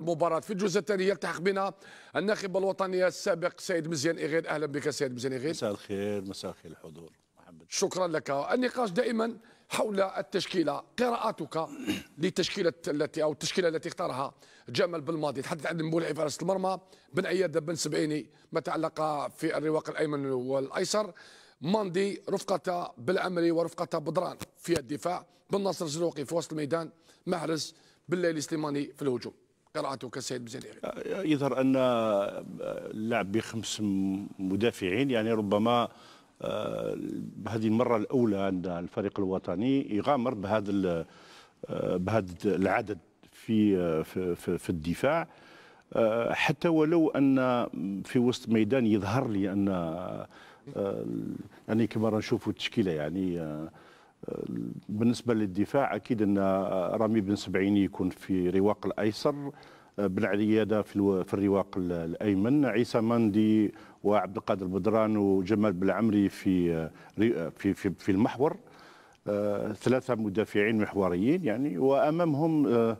مباراة في الجزء الثاني يلتحق بنا الناخب الوطني السابق سيد مزيان إغير أهلا بك سيد مزيان إغير مساء الخير مساء الخير الحضور محمد شكرا لك النقاش دائما حول التشكيلة قراءاتك لتشكيلة التي أو التشكيلة التي اختارها جمال بالماضي تحدث عن مولع فارس المرمى بن أياد بن سبعيني ما تعلق في الرواق الأيمن والأيسر ماندي رفقة بالعمري ورفقة بدران في الدفاع بن ناصر زلوقي في وسط الميدان محرز بالليل سليماني في الهجوم قراءتك السيد بزنيري يظهر ان آه، اللعب بخمس مدافعين يعني ربما آه، هذه المره الاولى عند الفريق الوطني يغامر بهذا آه، بهذا العدد في في, في, في الدفاع حتى ولو ان في وسط ميدان يظهر لي ان يعني كما نشوفوا التشكيله يعني بالنسبه للدفاع اكيد ان رامي بن سبعيني يكون في رواق الايسر بن عياده في, في الرواق الايمن عيسى مندي وعبد القادر بدران وجمال بالعمري في في في, في المحور آه، ثلاثه مدافعين محوريين يعني وامامهم آه،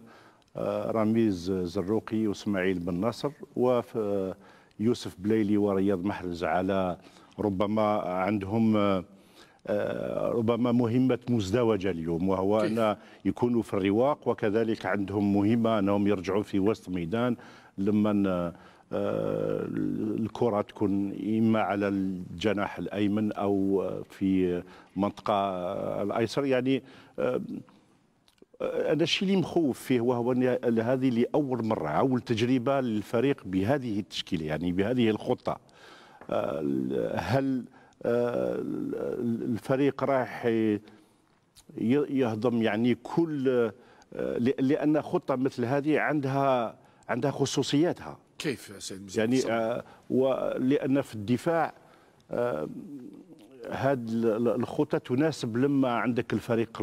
آه، رميز زروقي واسماعيل بن ناصر ويوسف بليلي ورياض محرز على ربما عندهم آه، ربما مهمة مزدوجة اليوم وهو أن يكونوا في الرواق وكذلك عندهم مهمة أنهم يرجعوا في وسط ميدان لما آه، الكرة تكون إما على الجناح الأيمن أو في منطقة الأيسر يعني أنا آه، الشيء اللي مخوف فيه وهو أن هذه لأول مرة أول تجربة للفريق بهذه التشكيلة يعني بهذه الخطة هل الفريق رايح يهضم يعني كل لان خطه مثل هذه عندها عندها خصوصياتها كيف يا سيد مزيد يعني آه، ولان في الدفاع آه، هاد الخطه تناسب لما عندك الفريق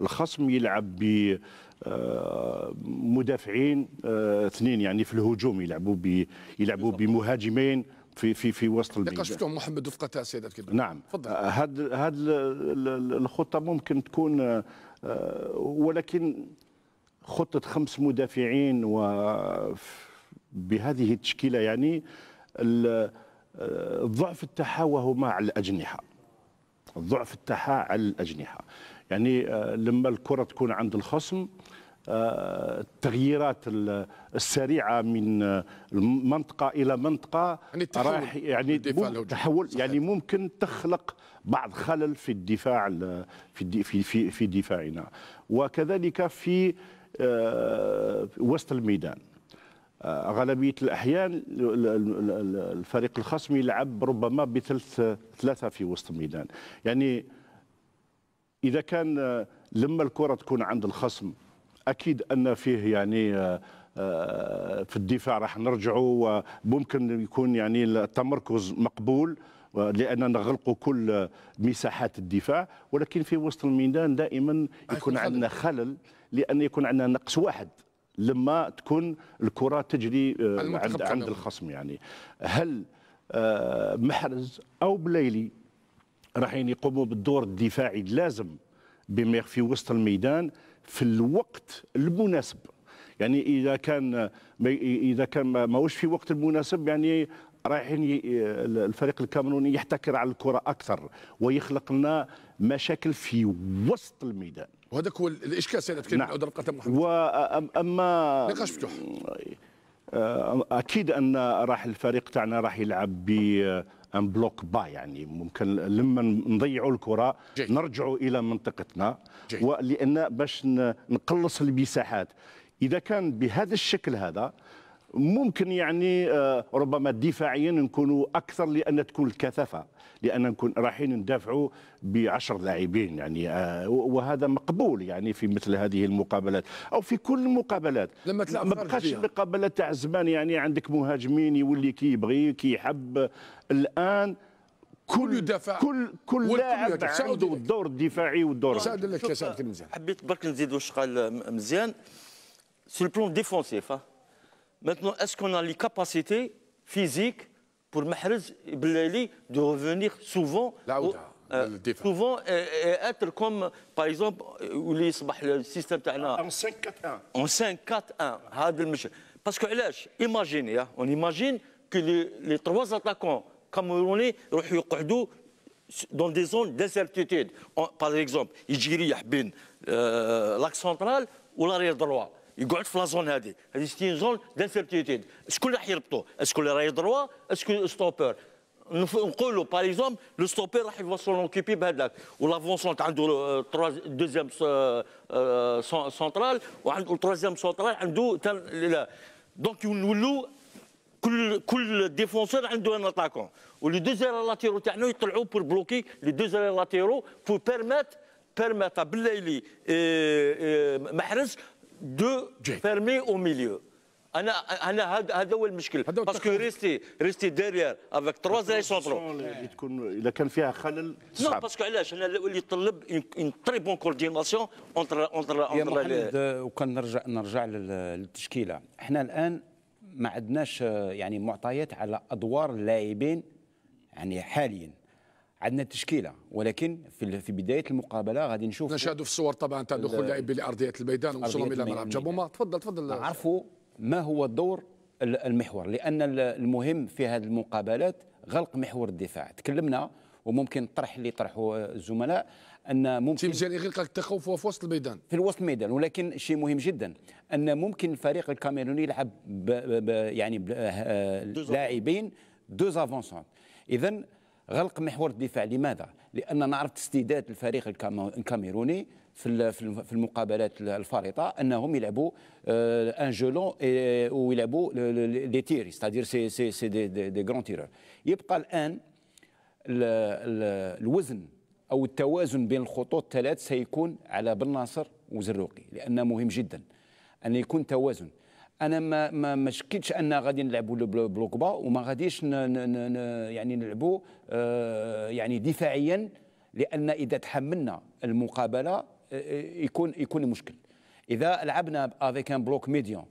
الخصم يلعب ب آه، مدافعين اثنين يعني في الهجوم يلعبوا يلعبوا بمهاجمين في في في وسط الميدان شفتهم محمد وفقتها سيد الكبير نعم تفضل آه، هاد هاد الخطه ممكن تكون آه، آه، ولكن خطه خمس مدافعين و بهذه التشكيله يعني الضعف تاعها وهما على الاجنحه الضعف التحا على الاجنحه يعني لما الكره تكون عند الخصم التغييرات السريعه من منطقه الى منطقه يعني التحول يعني تحول يعني ممكن تخلق بعض خلل في الدفاع في في في دفاعنا وكذلك في آه، وسط الميدان آه، غالبيه الاحيان الفريق الخصم يلعب ربما بثلث ثلاثه في وسط الميدان يعني اذا كان آه، لما الكره تكون عند الخصم اكيد ان فيه يعني آه، في الدفاع راح نرجعوا وممكن يكون يعني التمركز مقبول لاننا نغلق كل مساحات الدفاع ولكن في وسط الميدان دائما يكون عندنا خلل لان يكون عندنا نقص واحد لما تكون الكره تجري آه، عند عند الخصم يعني هل آه، محرز او بليلي راحين يقوموا بالدور الدفاعي اللازم بما في وسط الميدان في الوقت المناسب يعني اذا كان اذا كان ماهوش في وقت المناسب يعني رايحين الفريق الكاميروني يحتكر على الكره اكثر ويخلق لنا مشاكل في وسط الميدان وهذاك هو الاشكال سيدنا كريم نعم. القتم محمد واما نقاش مفتوح اكيد ان راح الفريق تاعنا راح يلعب ب ان بلوك با يعني ممكن لما نضيعوا الكره جيد. نرجعوا الى منطقتنا ولان باش نقلص المساحات اذا كان بهذا الشكل هذا ممكن يعني آه، ربما دفاعيا نكونوا اكثر لان تكون الكثافه لان نكون رايحين ندافعوا بعشر لاعبين يعني آه، وهذا مقبول يعني في مثل هذه المقابلات او في كل المقابلات لما تلعب ما بقاش المقابله تاع زمان يعني عندك مهاجمين يولي كيبغي كيحب الان كل يدافع كل كل لاعب عنده الدور الدفاعي والدور سعد لك مزيان حبيت برك نزيد واش قال مزيان سو بلون ديفونسيف Maintenant, est-ce qu'on a les capacités physiques pour Mahrez Blali de revenir souvent euh, souvent et euh, euh, être comme, par exemple, le système En 5-4-1. En 5-4-1. Parce que, imaginez, hein, on imagine que les, trois attaquants camerounais dans des zones d'incertitude. Par exemple, Igiri Yahbin, l'axe central ou l'arrière droit. يقعد في لازون هذه هذه ستي زون دانفيرتيتيد شكون راح يربطو اسكو اللي راهي دروا اسكو ستوبر نقولوا باغ اكزومبل لو ستوبر راح يفوا سون اوكيبي بهذاك ولافونسون عنده دوزيام سونترال وعنده تروزيام سونترال عنده لا دونك نولوا كل كل ديفونسور عنده ان اتاكون ولي دو لاتيرو تاعنا يطلعوا بور بلوكي لي دو لاتيرو بور بيرميت بيرمات بالليلي محرز دو فيرمي او ميليو انا انا هذا هو المشكل باسكو ريستي ريستي ديرير افيك تروا زي سونترو تكون اذا كان فيها خلل صعب نو باسكو علاش انا اللي يطلب ان تري بون كورديناسيون اونتر اونتر اونتر وكان نرجع نرجع للتشكيله احنا الان ما عندناش آه، يعني معطيات على ادوار اللاعبين يعني حاليا عندنا التشكيله ولكن في في بدايه المقابله غادي نشوف نشاهدوا في الصور طبعا تاع دخول اللاعبين لارضيه الميدان وصولهم الى ملعب جابوما تفضل تفضل عرفوا ما هو الدور المحور لان المهم في هذه المقابلات غلق محور الدفاع تكلمنا وممكن الطرح اللي طرحوا الزملاء ان ممكن تيمجاني غير قال التخوف هو في وسط الميدان في وسط الميدان ولكن شيء مهم جدا ان ممكن الفريق الكاميروني يلعب يعني لاعبين دو افونسون اذا غلق محور الدفاع لماذا؟ لان نعرف استعداد الفريق الكاميروني في المقابلات الفارطه انهم يلعبوا ان جولون ويلعبوا لي تيري ستادير سي سي سي دي, دي, دي غران تيرور يبقى الان الوزن او التوازن بين الخطوط الثلاث سيكون على بن ناصر وزروقي لان مهم جدا ان يكون توازن انا ما ما, ما شكيتش ان غادي نلعبوا بلوك با وما غاديش ن ن ن يعني نلعبوا آه يعني دفاعيا لان اذا تحملنا المقابله آه، يكون يكون مشكل اذا لعبنا افيك ان بلوك ميديون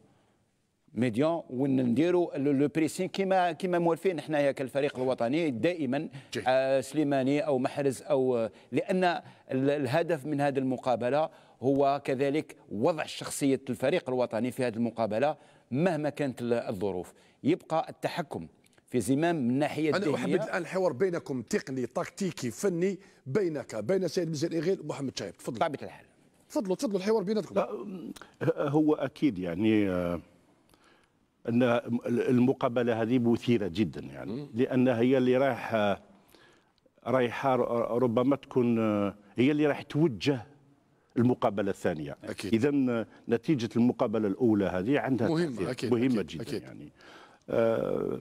ميديون ونديروا لو بريسين كما كما موالفين حنايا كالفريق الوطني دائما آه سليماني او محرز او آه، لان الهدف من هذه المقابله هو كذلك وضع شخصية الفريق الوطني في هذه المقابلة مهما كانت الظروف يبقى التحكم في زمام من ناحية أنا الدينية. أحب الآن الحوار بينكم تقني تكتيكي فني بينك بين سيد مزير إغيل ومحمد شايب تفضل طبيعة الحال تفضلوا تفضلوا الحوار بيناتكم هو أكيد يعني آه، أن المقابلة هذه مثيرة جدا يعني لأنها هي اللي آه، رايحة رايحة ربما تكون آه، هي اللي راح توجه المقابله الثانيه اذا نتيجه المقابله الاولى هذه عندها مهمه أكيد مهمه أكيد جدا أكيد يعني آه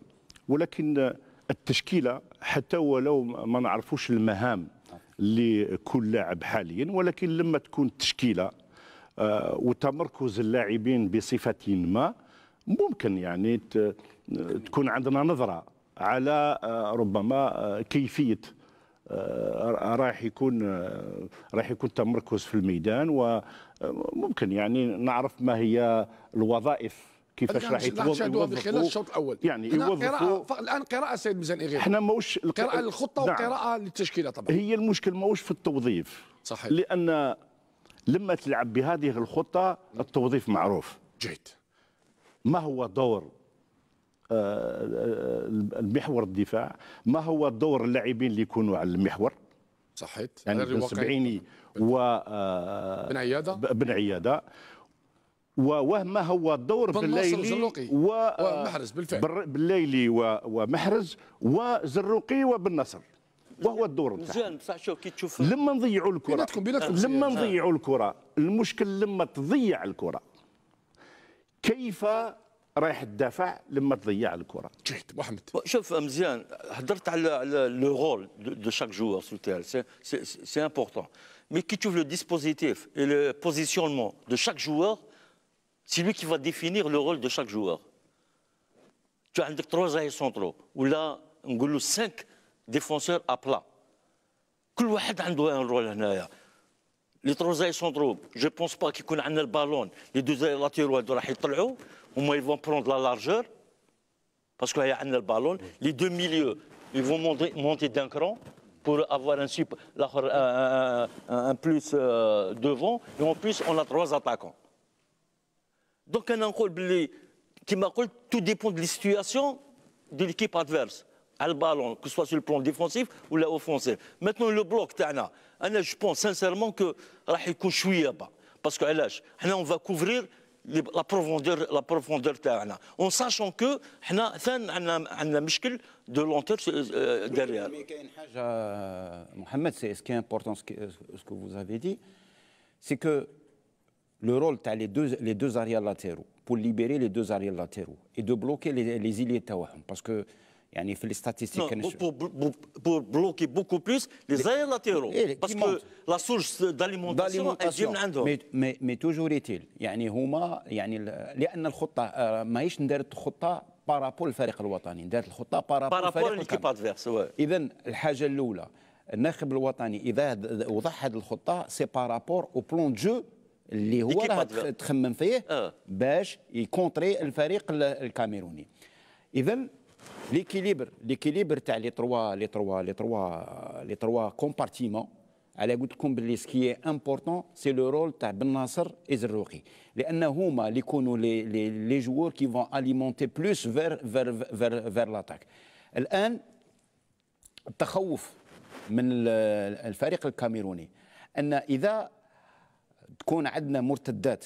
ولكن التشكيله حتى ولو ما نعرفوش المهام لكل لاعب حاليا ولكن لما تكون التشكيله آه وتمركز اللاعبين بصفه ما ممكن يعني تكون عندنا نظره على آه، ربما آه، كيفيه آه، راح يكون آه، راح يكون تمركز في الميدان وممكن آه، يعني نعرف ما هي الوظائف كيفاش راح يتوظفوا خلال الشوط الاول يعني يوظفوا الان قراءه سيد ميزان اغير احنا ماهوش القراءه للخطه نعم. وقراءه للتشكيله طبعا هي المشكل ماهوش في التوظيف صحيح لان لما تلعب بهذه الخطه التوظيف معروف جيد ما هو دور آه، آه، آه، المحور الدفاع ما هو دور اللاعبين اللي يكونوا على المحور صحيت يعني بن سبعيني و بن عياده بن عياده وما هو الدور بالليلي و... ومحرز بالفعل بالليلي و... ومحرز وزروقي وبن نصر وهو الدور مزيان بصح شوف كي تشوف لما نضيعوا الكره بيناتكم بيناتكم لما نضيعوا الكره المشكل لما تضيع الكره كيف رايح تدافع لما تضيع الكره جيد محمد شوف مزيان هضرت على على لو رول دو شاك جوار سو تير سي امبورطون مي كي تشوف لو ديسبوزيتيف اي لو بوزيسيونمون دو شاك جوار سي لوي كي فا ديفينير لو رول دو شاك جوار تو عندك ترو زاي سونترو ولا نقولوا سانك ديفونسور ابلا كل واحد عنده ان رول هنايا لي تروا زاي سونترو جو بونس با كيكون عندنا البالون لي دو زاي لاتيرو راح يطلعوا moins ils vont prendre la largeur, parce qu'il y a le ballon, les deux milieux, ils vont monter, d'un cran pour avoir un, euh, euh, un, plus euh, devant, et en plus on a trois attaquants. Donc un qui tout dépend de la situation de l'équipe adverse. le ballon, que ce soit sur le plan défensif ou l'offensif. Maintenant, le bloc, je pense sincèrement que bas parce que on va couvrir la profondeur la profondeur تاعنا en sachant que حنا ثان عندنا de lenteur euh, euh, derrière euh, Mohamed, c'est ce qui est important ce que vous avez dit c'est que le rôle تاع les deux les deux arrières latéraux pour libérer les deux arrières latéraux et de bloquer les les iliers parce que يعني في الاستاتيستيك statistiques non, pour, pour, pour bloquer beaucoup باسكو لا les aires latéraux تجي من عندهم مي مي توجور ايتيل يعني هما يعني لان الخطه آه، ماهيش دارت خطه بارابول الفريق الوطني دارت الخطه بارابول الفريق الوطني اذا الحاجه الاولى الناخب الوطني اذا وضح هذه الخطه سي بارابور او بلون جو اللي هو تخمم فيه آه. باش يكونتري الفريق الكاميروني اذا ليكيليبر ليكيليبر تاع لي تروا لي تروا لي تروا لي تروا كومبارتيمون على قلت لكم باللي سكي امبورطون سي لو رول تاع بن ناصر ازروقي لان هما اللي يكونوا لي لي لي جوور كي فون اليمونتي بلوس فير فير فير فير لاتاك الان التخوف من الفريق الكاميروني ان اذا تكون عندنا مرتدات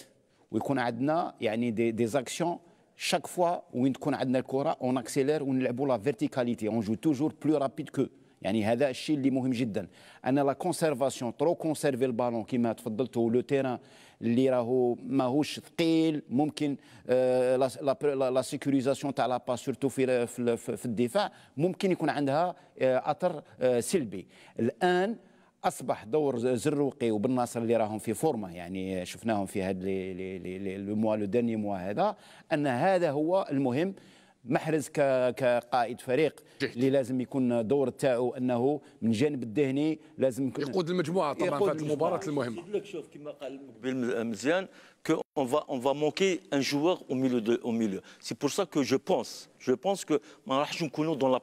ويكون عندنا يعني دي دي زاكسيون chaque fois وين تكون عندنا الكره accélère, on ونلعبوا la verticalité, on جو توجور بلو رابيد كو يعني هذا الشيء اللي مهم جدا انا لا كونسيرفاسيون ترو كونسيرفي البالون كما تفضلتوا لو تيران اللي راهو ماهوش ثقيل ممكن لا لا سيكوريزاسيون تاع لا با سورتو في في الدفاع ممكن يكون عندها اثر سلبي الان اصبح دور زروقي وبالناصر اللي راهم في فورمه يعني شفناهم في هذا لو الدنيم وهذا ان هذا هو المهم محرز كقائد فريق جهد. اللي لازم يكون الدور تاعو انه من الجانب الذهني لازم يكون يقود المجموعه طبعا يقود في المباراه المهمه لك شوف كما قال قبل مزيان كون فا va on va manquer un joueur au milieu de, au milieu c'est pour ça que جو بونس je ما راحش نكونو دون لا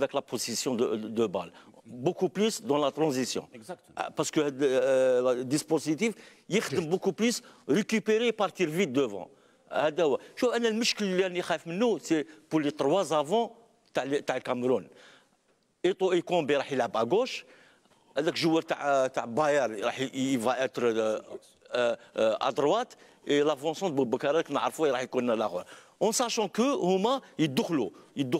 avec la position de, de, de balle beaucoup plus dans la transition. Ah, parce que le euh, euh, dispositif, il faut beaucoup plus récupérer et partir vite devant. Je le problème que nous c'est pour les trois avant, tu le Cameroun. Et toi, tu es à gauche. Le ah, joueur de euh, Bayer va être à droite. Et l'avancement de Boubacar, il va être là. en sachant qu'eux, ils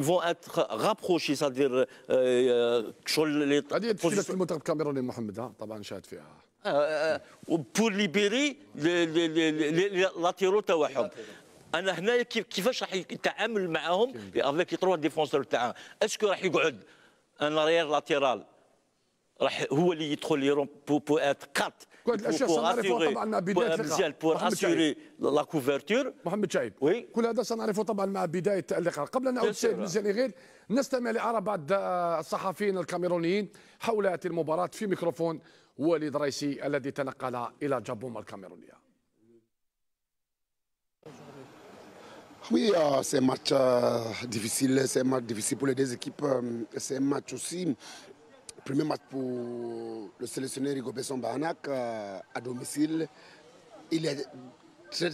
vont être rapprochés, c'est-à-dire هذه تشكيلة المنتخب الكاميروني محمد ها طبعا شاهد فيها بور ليبيري لاتيرو تاعهم انا هنا كيفاش راح يتعامل معاهم افيك تروا ديفونسور تاعهم اسكو راح يقعد ان لاتيرال راح هو اللي يدخل يروم بو بو ات 4 pour assurer, pour, pour assurer la couverture محمد شعيب oui. كل هذا سنعرفه طبعا مع بدايه اللقاء قبل ان نعود سيد مزياني غير نستمع لاراء بعض الصحفيين الكاميرونيين حول هذه المباراه في ميكروفون وليد رئيسي الذي تنقل الى جابوم الكاميرونيه Oui, euh, c'est un match euh, difficile, c'est un match difficile pour les deux équipes, euh, c'est un match aussi Premier match pour le sélectionneur Rigo Besson euh, à domicile. Il est très,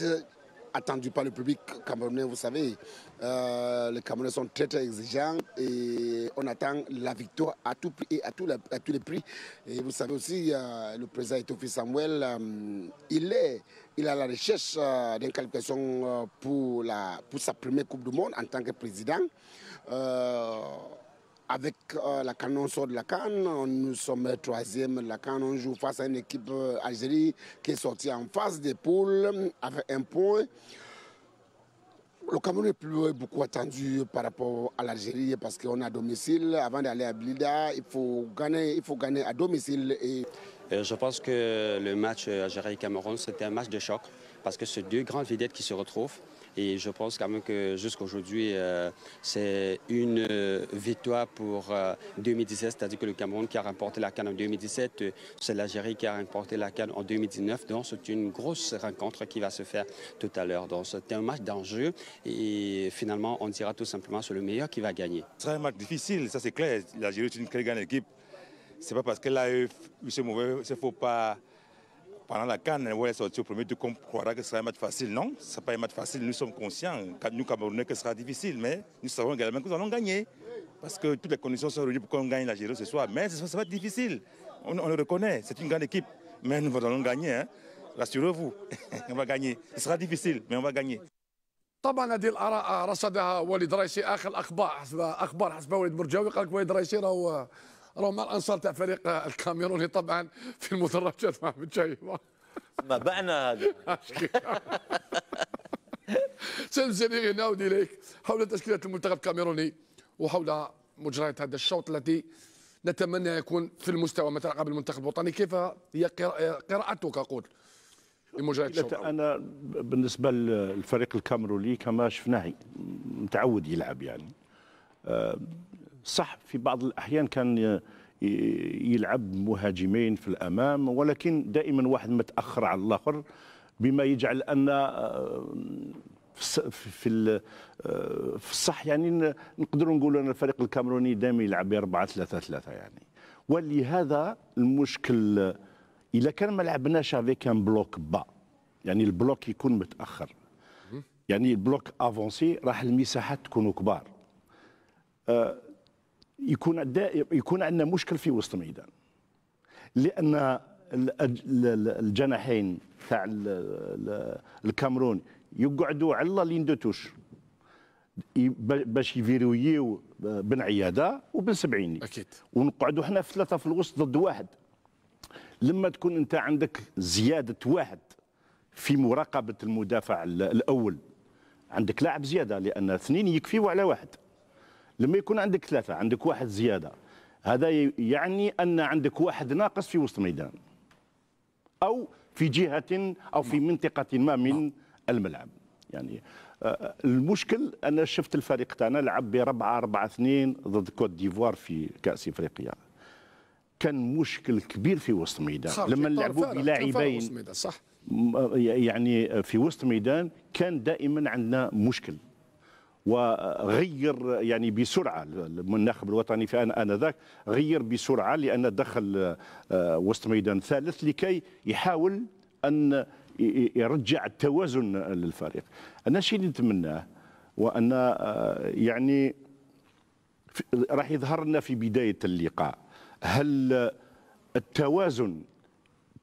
attendu par le public camerounais, vous savez. Euh, les Camerounais sont très, exigeants et on attend la victoire à tout prix et à, tous les prix. Et vous savez aussi, euh, le président Etofi Samuel, il est il a la recherche d'une qualification pour, la, pour sa première Coupe du Monde en tant que président avec euh, la Cannes, on sort de la Cannes, nous sommes troisième de la Cannes, on joue face à une équipe euh, Algérie qui est sortie en face des poules avec un point. Le Cameroun est plus beaucoup attendu par rapport à l'Algérie parce qu'on est à domicile. Avant d'aller à Blida, il faut gagner, il faut gagner à domicile. Euh, je pense que le match Algérie-Cameroun, c'était un match de choc parce que c'est deux grandes vedettes qui se retrouvent. Et je pense quand même que jusqu'à aujourd'hui, euh, c'est une euh, victoire pour 2017, euh, c'est-à-dire que le Cameroun qui a remporté la Cannes en 2017, c'est l'Algérie qui a remporté la Cannes en 2019. Donc c'est une grosse rencontre qui va se faire tout à l'heure. Donc c'est un match d'enjeu et finalement on dira tout simplement sur le meilleur qui va gagner. Ce un match difficile, ça c'est clair. L'Algérie est une très grande équipe. C'est pas parce qu'elle a eu ce mauvais, ce faux pas pendant la canne, on est au premier, tour, croira que ce sera un match facile. Non, ce n'est pas un match facile. Nous sommes conscients, nous Camerounais, que ce sera difficile, mais nous savons également que nous allons gagner. Parce que toutes les conditions sont réunies pour qu'on gagne la Giro ce soir. Mais ce sera difficile. On, le reconnaît, c'est une grande équipe. Mais nous allons gagner. Hein. Rassurez-vous, on va gagner. Ce sera difficile, mais on va gagner. طبعا هذه الاراء رصدها اخر حسب اخبار حسب مرجاوي رغم الانصار تاع فريق الكاميروني طبعا في المدرجات ما بن ما بعنا هذا سلسلة نعود اليك حول تشكيله المنتخب الكاميروني وحول مجريات هذا الشوط التي نتمنى يكون في المستوى مثلا قبل المنتخب الوطني كيف هي قراءتك قول لمجريات الشوط انا بالنسبه للفريق الكاميروني كما شفناه متعود يلعب يعني آه، صح في بعض الأحيان كان يلعب مهاجمين في الأمام ولكن دائما واحد متأخر على الآخر بما يجعل أن آه، في آه، في الصح يعني نقدروا نقولوا ان الفريق الكاميروني دائما يلعب ب 4 3 3 يعني ولهذا المشكل اذا كان ما لعبناش افيك ان بلوك با يعني البلوك يكون متاخر يعني البلوك افونسي راح المساحات تكون كبار آه، يكون يكون عندنا مشكل في وسط الميدان لان الجناحين تاع الكامرون يقعدوا على لين دو توش باش يفيرويو بن عياده وبن سبعيني اكيد ونقعدوا حنا في ثلاثه في الوسط ضد واحد لما تكون انت عندك زياده واحد في مراقبه المدافع الاول عندك لاعب زياده لان اثنين يكفيوا على واحد لما يكون عندك ثلاثه عندك واحد زياده هذا يعني ان عندك واحد ناقص في وسط ميدان او في جهه او في نعم. منطقه ما من نعم. الملعب يعني آه، المشكل انا شفت الفريق تاعنا لعب ب 4 4 2 ضد كوت ديفوار في كاس افريقيا كان مشكل كبير في وسط ميدان لما نلعبوا بلاعبين صح آه، يعني آه، في وسط ميدان كان دائما عندنا مشكل وغير يعني بسرعه المناخب الوطني في انذاك غير بسرعه لان دخل آه، وسط ميدان ثالث لكي يحاول ان يرجع التوازن للفريق انا شيء اللي نتمناه وان آه، يعني راح يظهر لنا في بدايه اللقاء هل التوازن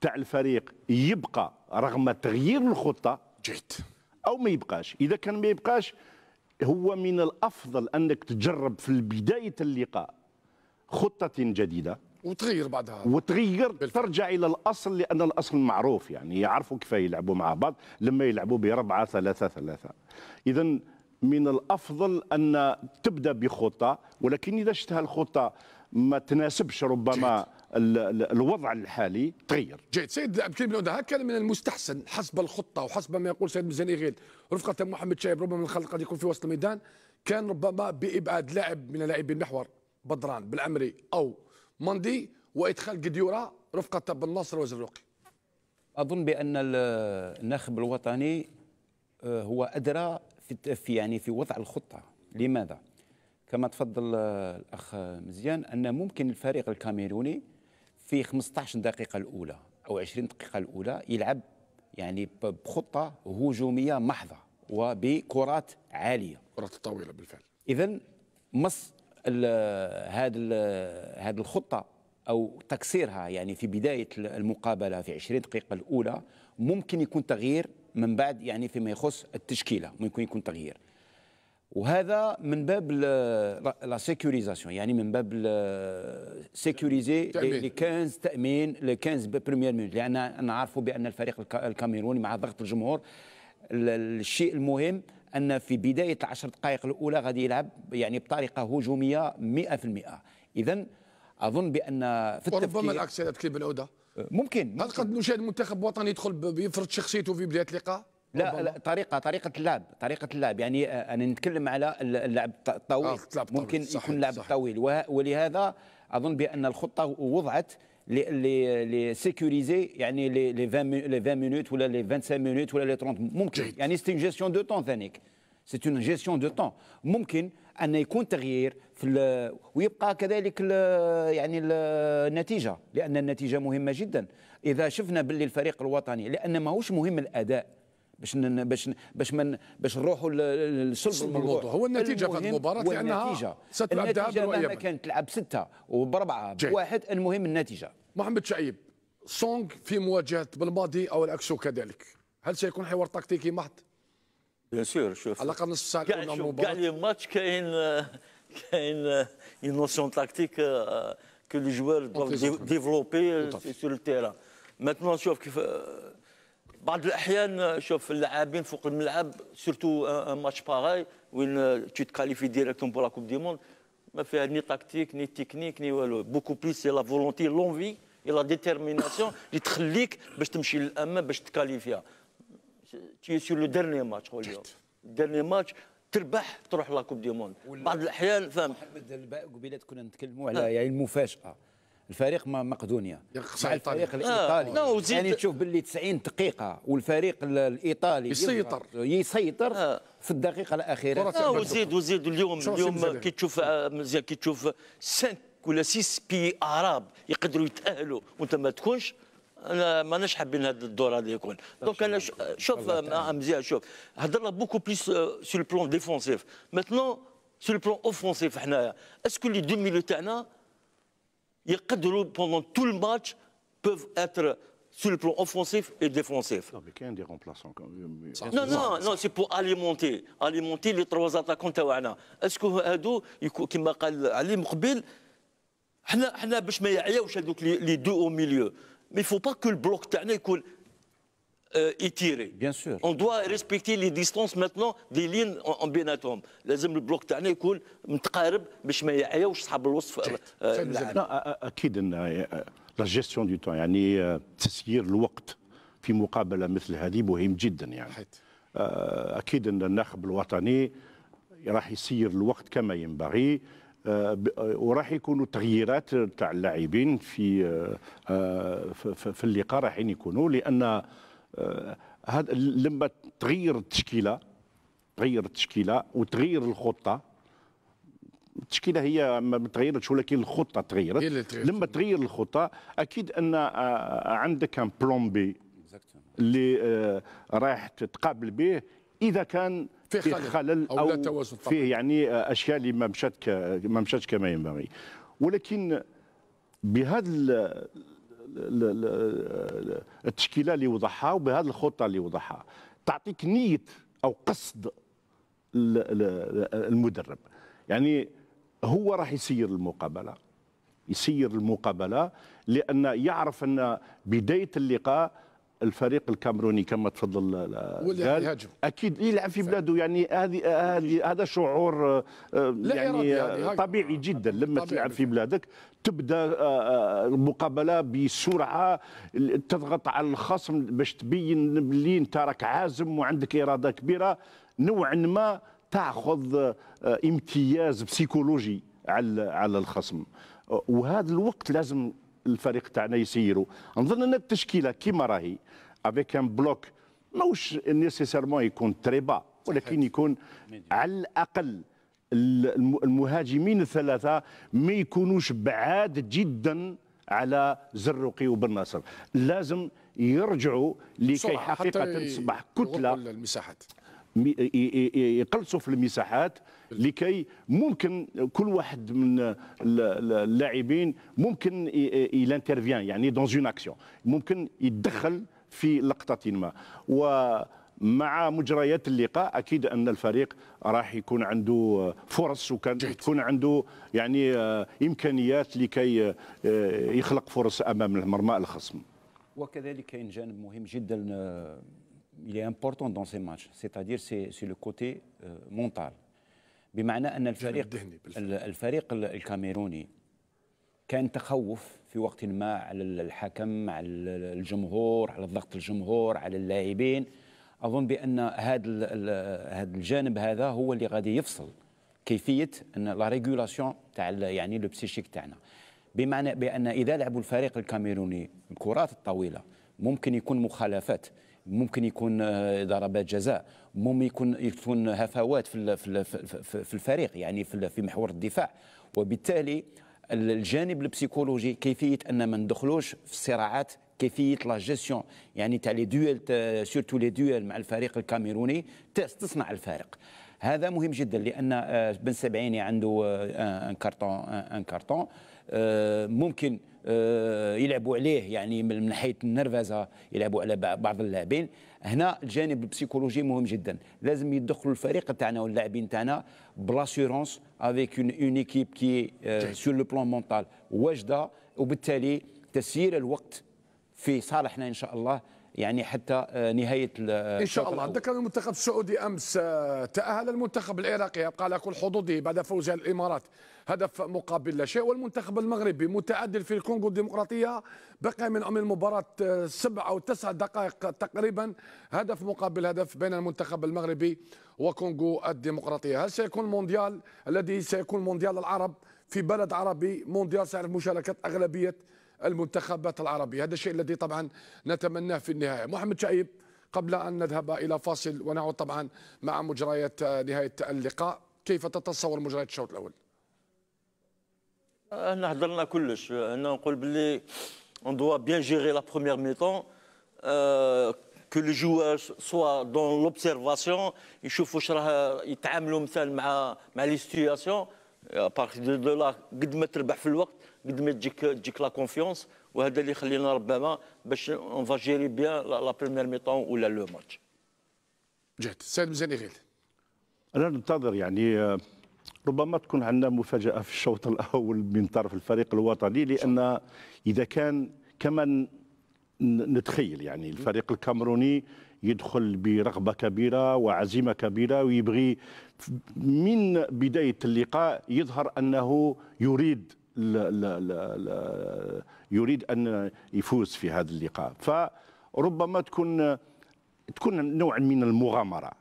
تاع الفريق يبقى رغم تغيير الخطه جيد او ما يبقاش اذا كان ما يبقاش هو من الافضل انك تجرب في بدايه اللقاء خطه جديده وتغير بعدها وتغير بالفعل. ترجع الى الاصل لان الاصل معروف يعني يعرفوا كيف يلعبوا مع بعض لما يلعبوا بربعه ثلاثه ثلاثه اذا من الافضل ان تبدا بخطه ولكن اذا شفت الخطه ما تناسبش ربما الوضع الحالي تغير جيد سيد الكريم لوندا كان من المستحسن حسب الخطة وحسب ما يقول سيد مزيان غيد رفقة محمد شايب ربما الخلق قد يكون في وسط الميدان كان ربما بإبعاد لاعب من لاعبي المحور بدران بالعمري أو مندي وإدخال قديورة رفقة بن ناصر وزروقي أظن بأن الناخب الوطني آه، هو أدرى في يعني في وضع الخطة لماذا؟ كما تفضل آه، الأخ مزيان أن ممكن الفريق الكاميروني في 15 دقيقه الاولى او 20 دقيقه الاولى يلعب يعني بخطه هجوميه محضه وبكرات عاليه كرات طويله بالفعل اذا مص هذا هذه الخطه او تكسيرها يعني في بدايه المقابله في 20 دقيقه الاولى ممكن يكون تغيير من بعد يعني فيما يخص التشكيله ممكن يكون تغيير وهذا من باب لا سيكوريزاسيون يعني من باب سيكوريزي لي 15 تامين لي 15 بريمير مينوت لان نعرفوا بان الفريق الكاميروني مع ضغط الجمهور الشيء المهم ان في بدايه العشر دقائق الاولى غادي يلعب يعني بطريقه هجوميه 100% اذا اظن بان في التفكير وربما العكس هذا تكليب العوده ممكن, ممكن. هل قد نشاهد منتخب وطني يدخل بيفرض شخصيته في بدايه اللقاء لا, لا طريقه طريقه اللعب طريقه اللعب يعني آه، انا نتكلم على اللعب الطويل آه ممكن صحيح يكون لعب طويل ولهذا اظن بان الخطه وضعت لي لي سيكوريزي يعني لي لي 20 لي 20 مينوت ولا لي 25 مينوت ولا لي 30 ممكن جيد. يعني سي جيستيون دو طون ثانيك سي اون جيستيون دو طون ممكن ان يكون تغيير في ويبقى كذلك يعني النتيجه لان النتيجه مهمه جدا اذا شفنا باللي الفريق الوطني لان ماهوش مهم الاداء باش باش باش من باش نروحوا لصلب الموضوع هو النتيجه في المباراه لانها ستلعب النتيجه مهما كانت تلعب سته وباربعه بواحد المهم النتيجه محمد شعيب سونغ في مواجهه بالماضي او الاكسو كذلك هل سيكون حوار تكتيكي محض؟ بيان سور شوف على الاقل نصف ساعه كاع لي ماتش كاين كاين اون نوسيون تكتيك كو لي جوار ديفلوبي سور التيران ماتنون شوف كيف بعض الاحيان آه، شوف اللاعبين فوق الملعب سورتو آه، آه، ماتش باغاي وين تي تكاليفي ديريكتوم بور لا كوب دي موند ما فيها ني تكتيك ني تكنيك ني والو بوكو بليس سي لا فولونتي لونفي اي لا ديتيرميناسيون اللي تخليك باش تمشي للامام باش تكاليفيها تي سور لو ديرني ماتش قول اليوم ديرني ماتش تربح تروح لا كوب دي موند بعض الاحيان فهمت محمد قبيله كنا نتكلموا على نعم. يعني المفاجاه الفريق ما مقدونيا مع الفريق آه، الايطالي آه. وزيد... يعني تشوف باللي 90 دقيقه والفريق الايطالي يسيطر يسيطر آه. في الدقيقه الاخيره آه وزيد وزيد اليوم اليوم كي تشوف آه، مزيان كي تشوف 5 ولا 6 بي اعراب يقدروا يتاهلوا وانت ما تكونش انا ماناش حابين هذا الدور هذا يكون دونك انا شوف آه، مزيان شوف هضرنا بوكو بليس سو البلون ديفونسيف ماتنون سو البلون اوفونسيف حنايا اسكو لي دومي تاعنا pendant tout le match, peuvent être sur le plan offensif et défensif. Non, mais un des remplaçants quand même. Non, non, non, c'est pour alimenter, alimenter les trois attaquants Est-ce هادو كما قال علي On قبل حنا حنا باش ما يعياوش هذوك les milieu. au Mais il faut pas que le bloc تاعنا euh, étiré. Bien sûr. On doit respecter les distances maintenant des lignes en, en le bloc بيناتهم. لازم البلوك تاعنا يكون متقارب باش ما يعياوش صحاب الوصف اكيد ان لا جيستيون دو تون يعني تسيير الوقت في مقابله مثل هذه مهم جدا يعني. اكيد ان الناخب الوطني راح يسير الوقت كما ينبغي وراح يكونوا تغييرات تاع اللاعبين في في اللقاء راحين يكونوا لان هذا آه، لما تغير التشكيله تغير التشكيله وتغير الخطه التشكيله هي ما تغيرتش ولكن الخطه تغيرت لما تغير الخطه اكيد ان آه، عندك ان بلون بي اللي آه، رايح تتقابل به اذا كان في خلل, خلل او, أو توازن فيه يعني اشياء اللي ما مشات ما مشاتش كما ينبغي ولكن بهذا التشكيله اللي وضعها وبهذه الخطه اللي وضعها تعطيك نيه او قصد المدرب يعني هو راح يسير المقابله يسير المقابله لان يعرف ان بدايه اللقاء الفريق الكاميروني كما تفضل اكيد يلعب في بلاده يعني هذه هذا شعور آه، يعني طبيعي جدا لما تلعب في بلادك تبدا آه، آه، المقابله بسرعه تضغط على الخصم باش تبين بلي انت راك عازم وعندك اراده كبيره نوعا ما تاخذ آه، امتياز بسيكولوجي على على الخصم وهذا الوقت لازم الفريق تاعنا يسيروا نظن ان التشكيله كيما راهي افيك ان بلوك ماهوش نيسيسيرمون يكون تري با ولكن يكون على الاقل المهاجمين الثلاثه ما يكونوش بعاد جدا على زروقي وبن ناصر لازم يرجعوا لكي حقيقه تصبح كتله المساحات يقلصوا في المساحات لكي ممكن كل واحد من اللاعبين ممكن يلانترفيان يعني دون اون اكسيون ممكن يتدخل في لقطه ما و مع مجريات اللقاء اكيد ان الفريق راح يكون عنده فرص وكان تكون عنده يعني آه، امكانيات لكي آه، يخلق فرص امام المرمى الخصم وكذلك كاين جانب مهم جدا آه، il est important dans ces matchs c'est-à-dire c'est le côté mental بمعنى ان الفريق الفريق الكاميروني كان تخوف في وقت ما على الحكم على الجمهور على ضغط الجمهور على اللاعبين اظن بان هذا هذا الجانب هذا هو اللي غادي يفصل كيفيه ان لا ريغولاسيون تاع يعني لو بسيشيك تاعنا بمعنى بان اذا لعبوا الفريق الكاميروني الكرات الطويله ممكن يكون مخالفات ممكن يكون آه، ضربات جزاء ممكن يكون يكون هفوات في في الفريق يعني في محور الدفاع وبالتالي الجانب البسيكولوجي كيفيه ان ما ندخلوش في الصراعات كيفيه لا جيستيون يعني تاع لي دويل سورتو لي دويل مع الفريق الكاميروني تصنع الفارق هذا مهم جدا لان آه، بن سبعيني عنده ان كارتون ان كارتون ممكن آه، يلعبوا عليه يعني من حيث النرفزه يلعبوا على بعض اللاعبين هنا الجانب البسيكولوجي مهم جدا لازم يدخلوا الفريق تاعنا واللاعبين تاعنا بلاسيورونس افيك اون ايكيب كي سور لو بلان مونتال واجده وبالتالي تسيير الوقت في صالحنا ان شاء الله يعني حتى آه، نهايه آه، ان شاء الله ذكر المنتخب السعودي امس آه، تاهل المنتخب العراقي يبقى على كل حظوظه بعد فوز الامارات هدف مقابل لا شيء والمنتخب المغربي متعادل في الكونغو الديمقراطيه بقي من عمل المباراه سبع او تسع دقائق تقريبا هدف مقابل هدف بين المنتخب المغربي وكونغو الديمقراطيه هل سيكون المونديال الذي سيكون مونديال العرب في بلد عربي مونديال سيعرف مشاركه اغلبيه المنتخبات العربية هذا الشيء الذي طبعا نتمناه في النهاية محمد شعيب قبل أن نذهب إلى فاصل ونعود طبعا مع مجريات آه، نهاية اللقاء كيف تتصور مجريات الشوط الأول؟ احنا آه، حضرنا كلش آه، انا نقول باللي اون دوا بيان جيري لا première mi-temps كو que le joueur soit يشوفوا واش راه يتعاملوا مثلا مع مع لي سيتياسيون بارتي دو دولار قد ما تربح في الوقت قد ما تجيك تجيك لا كونفيونس وهذا اللي خلينا ربما باش اون فاجيري بيان لا بريمير ميطون ولا لو ماتش جهد سيد مزاني غيل انا ننتظر يعني آه، ربما تكون عندنا مفاجاه في الشوط الاول من طرف الفريق الوطني لان اذا كان كما نتخيل يعني الفريق الكامروني يدخل برغبة كبيرة وعزيمة كبيرة ويبغي من بداية اللقاء يظهر أنه يريد لا لا لا لا يريد أن يفوز في هذا اللقاء فربما تكون تكون نوع من المغامرة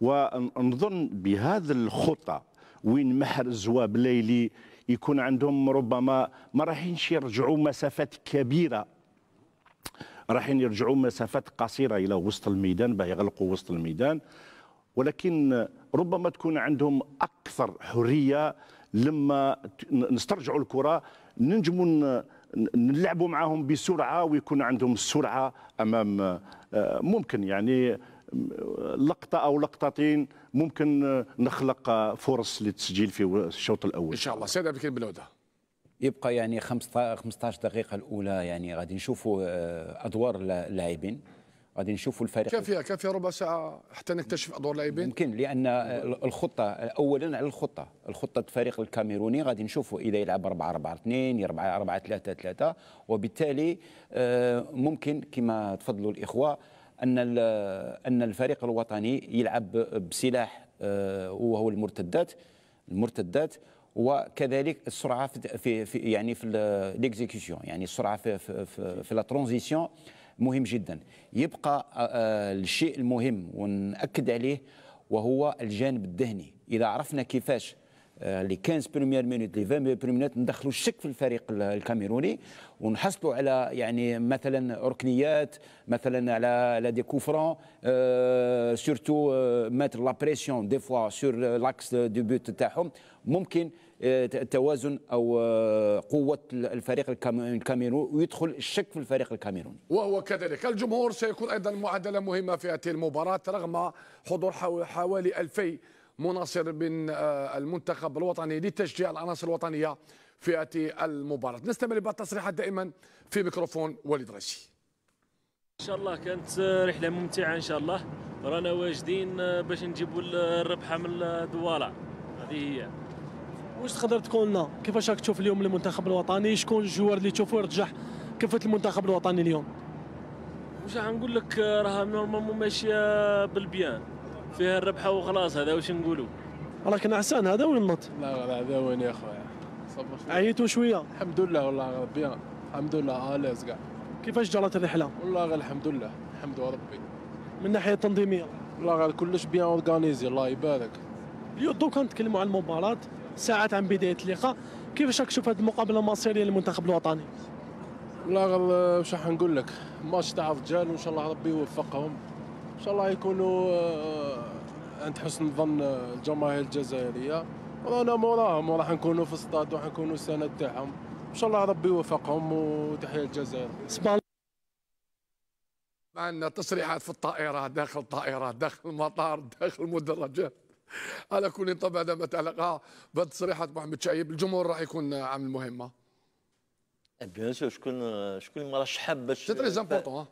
ونظن بهذا الخطة وين محر زواب ليلي يكون عندهم ربما ما راحينش يرجعوا مسافات كبيرة رايحين يرجعوا مسافات قصيره الى وسط الميدان باه يغلقوا وسط الميدان ولكن ربما تكون عندهم اكثر حريه لما نسترجعوا الكره ننجموا نلعبوا معاهم بسرعه ويكون عندهم السرعه امام آه، ممكن يعني آه، لقطه او لقطتين ممكن نخلق فرص للتسجيل في الشوط الاول ان شاء الله سيد عبد الكريم يبقى يعني 15 دقيقه الاولى يعني غادي نشوفوا آه، ادوار اللاعبين غادي نشوفوا الفريق كافيه كافيه ربع ساعه حتى نكتشف ادوار اللاعبين ممكن لان الخطه اولا على الخطه الخطه الفريق الكاميروني غادي نشوفوا اذا يلعب 4 4 2 4 4 3 3 وبالتالي آه، ممكن كما تفضلوا الاخوه ان ان الفريق الوطني يلعب بسلاح آه، وهو المرتدات المرتدات وكذلك السرعه في, في يعني في ليكزيكسيون يعني السرعه في في, في, لا ترانزيسيون مهم جدا يبقى آه، آه، الشيء المهم ونأكد عليه وهو الجانب الذهني اذا عرفنا كيفاش آه، لي 15 بريمير مينوت لي 20 بريمير مينوت ندخلوا الشك في الفريق الكاميروني ونحصلوا على يعني مثلا ركنيات مثلا على على دي كوفران أه سورتو آه، ماتر لا بريسيون دي فوا سور لاكس دو بوت تاعهم ممكن آه، توازن او قوه الفريق الكاميروني ويدخل الشك في الفريق الكاميروني وهو كذلك الجمهور سيكون ايضا معادله مهمه في هذه المباراه رغم حضور حوالي 2000 مناصر من آه، المنتخب الوطني لتشجيع العناصر الوطنيه في هذه المباراه نستمر بالتصريحات دائما في ميكروفون وليد رشي ان شاء الله كانت رحله ممتعه ان شاء الله رانا واجدين آه، باش نجيبوا آه، الربحه من الدواله هذه هي واش تقدر تكون لنا كيفاش راك تشوف اليوم المنتخب الوطني شكون الجوار اللي تشوفه يرجح كفه المنتخب الوطني اليوم واش غنقول لك راه نورمالمون ماشيه بالبيان فيها الربحه وخلاص هذا واش نقولوا والله كان احسن هذا وين نط لا لا هذا وين يا خويا عييتوا شويه الحمد لله والله بيان الحمد لله اليز كاع كيفاش جرت الرحله والله غير الحمد لله الحمد ربي من الناحيه التنظيميه والله غير كلش بيان اورغانيزي الله يبارك اليوم دوكا نتكلموا على المباراه ساعات عن بدايه اللقاء كيفاش راك تشوف هذه المقابله المصيريه للمنتخب الوطني والله غير واش راح نقول لك ماتش تاع الرجال وان شاء الله ربي يوفقهم ان شاء الله يكونوا آه، عند حسن ظن الجماهير الجزائريه ورانا موراهم وراح نكونوا في الصداد وراح نكونوا السند تاعهم ان شاء الله ربي يوفقهم وتحيه الجزائر عندنا تصريحات في الطائرة داخل الطائره داخل المطار داخل المدرجات على كل طبعا ما تعلق بتصريحات محمد شعيب الجمهور راح يكون عامل مهمة بيان سور شكون شكون المرشح حاب باش سي تري امبورتون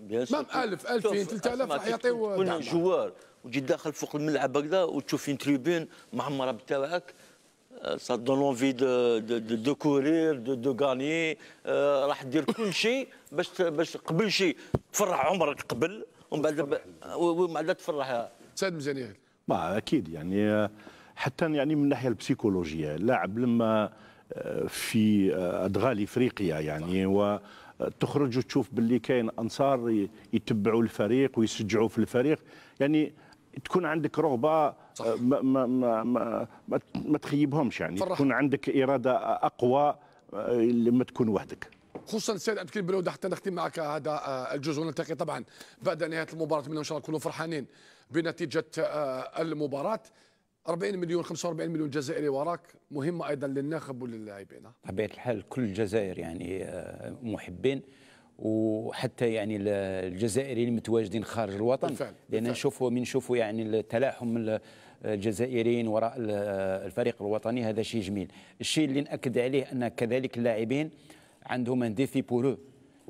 مام 1000 2000 3000 راح يعطيو تكون جوار وتجي داخل فوق الملعب هكذا وتشوف فين تريبين معمره بتاعك سا دون لونفي دو دو دو كورير دو دو غاني راح دير كل شيء باش باش قبل شيء تفرح عمرك قبل ومن بعد ومن بعد تفرح سعد آه، مزيان ما اكيد يعني آه، حتى يعني من الناحيه البسيكولوجيه اللاعب لما آه، في ادغال افريقيا يعني و تخرج وتشوف باللي كاين انصار يتبعوا الفريق ويشجعوا في الفريق يعني تكون عندك رغبه صح. آه، ما, ما, ما, ما, ما تخيبهمش يعني فرح. تكون عندك اراده اقوى آه، لما تكون وحدك خصوصا السيد عبد الكريم بلوده حتى نختم معك هذا آه، الجزء ونلتقي طبعا بعد نهايه المباراه منه ان شاء الله نكونوا فرحانين بنتيجه المباراه 40 مليون 45 مليون جزائري وراك مهمه ايضا للناخب وللاعبين طبيعه الحال كل الجزائر يعني آه، محبين وحتى يعني الجزائريين المتواجدين خارج الوطن بالفعل. لان نشوفوا من نشوفوا يعني التلاحم الجزائريين وراء الفريق الوطني هذا شيء جميل الشيء اللي ناكد عليه ان كذلك اللاعبين عندهم ان ديفي بورو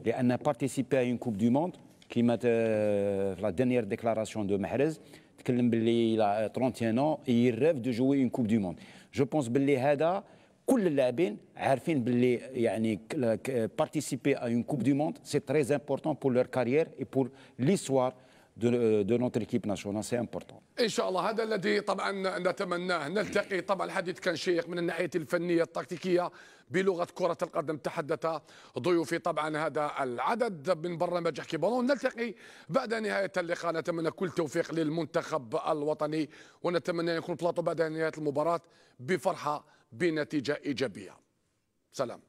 لان بارتيسيبي اون كوب دو موند كيما في لا دينيير ديكلاراسيون دو محرز تكلم باللي 31 اي ريف دو جوي اون كوب دو موند جو بونس باللي هذا كل اللاعبين عارفين باللي يعني بارتيسيبي ا اون كوب دو موند سي تري امبورطون بور لور كارير اي بور ليسوار دو دو نوتر ايكيب ناسيونال سي امبورطون ان شاء الله هذا الذي طبعا نتمناه نلتقي طبعا الحديث كان شيق من الناحيه الفنيه التكتيكيه بلغه كره القدم تحدث ضيوفي طبعا هذا العدد من برنامج احكي بالون نلتقي بعد نهايه اللقاء نتمنى كل توفيق للمنتخب الوطني ونتمنى ان يكون بلاطو بعد نهايه المباراه بفرحه بنتيجه ايجابيه سلام